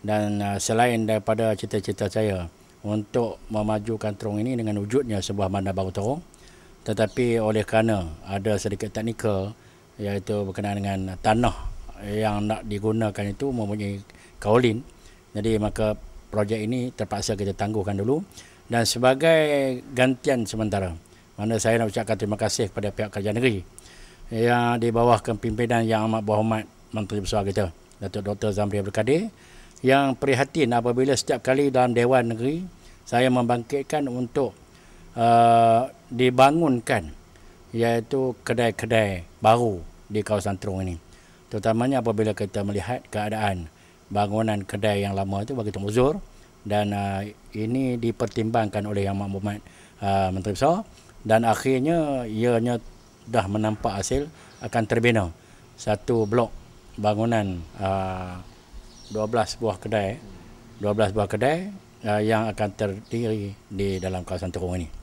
dan uh, selain daripada cita-cita saya untuk memajukan terong ini dengan wujudnya sebuah bandar baru terong tetapi oleh kerana ada sedikit teknikal iaitu berkenaan dengan tanah yang nak digunakan itu mempunyai kaolin jadi maka projek ini terpaksa kita tangguhkan dulu dan sebagai gantian sementara mana saya nak ucapkan terima kasih kepada pihak kerajaan negeri yang di bawah kepimpinan yang amat berhormat Menteri Besar kita Datuk Dr. Zamri Abdul Kadir yang prihatin apabila setiap kali dalam Dewan Negeri saya membangkitkan untuk uh, dibangunkan iaitu kedai-kedai baru di kawasan Terung ini. Terutamanya apabila kita melihat keadaan bangunan kedai yang lama itu bagi Tumuzur dan uh, ini dipertimbangkan oleh Yang Mahmud uh, Menteri Besar dan akhirnya ianya dah menampak hasil akan terbina satu blok bangunan uh, 12 buah kedai 12 buah kedai uh, yang akan terdiri di dalam kawasan terung ini